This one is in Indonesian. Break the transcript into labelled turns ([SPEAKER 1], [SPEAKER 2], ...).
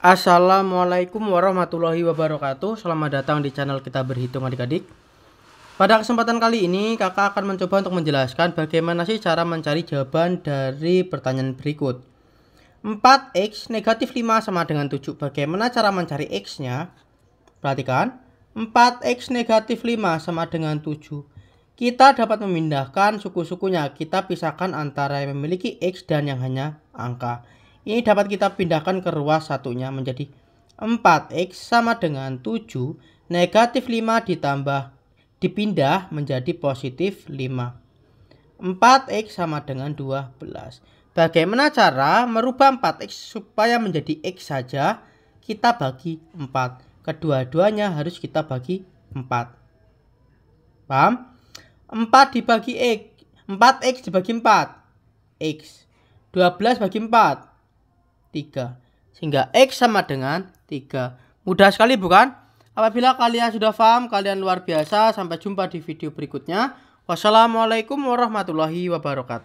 [SPEAKER 1] Assalamualaikum warahmatullahi wabarakatuh Selamat datang di channel kita berhitung adik-adik Pada kesempatan kali ini kakak akan mencoba untuk menjelaskan Bagaimana sih cara mencari jawaban dari pertanyaan berikut 4x negatif 5 sama dengan 7 Bagaimana cara mencari x nya Perhatikan 4x negatif 5 sama dengan 7 Kita dapat memindahkan suku-sukunya Kita pisahkan antara yang memiliki x dan yang hanya angka ini dapat kita pindahkan ke ruas satunya menjadi 4x sama dengan 7 negatif 5 ditambah dipindah menjadi positif 5. 4x sama dengan 12. Bagaimana cara merubah 4x supaya menjadi x saja? Kita bagi 4. Kedua-duanya harus kita bagi 4. Paham? 4 dibagi x. 4x dibagi 4. X. 12 bagi 4. 3. Sehingga X sama dengan 3. Mudah sekali bukan? Apabila kalian sudah paham, kalian luar biasa. Sampai jumpa di video berikutnya. Wassalamualaikum warahmatullahi wabarakatuh.